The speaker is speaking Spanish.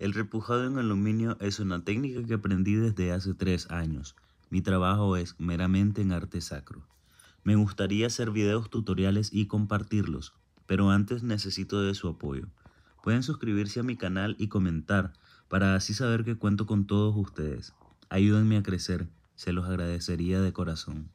El repujado en aluminio es una técnica que aprendí desde hace tres años. Mi trabajo es meramente en arte sacro. Me gustaría hacer videos tutoriales y compartirlos, pero antes necesito de su apoyo. Pueden suscribirse a mi canal y comentar para así saber que cuento con todos ustedes. Ayúdenme a crecer, se los agradecería de corazón.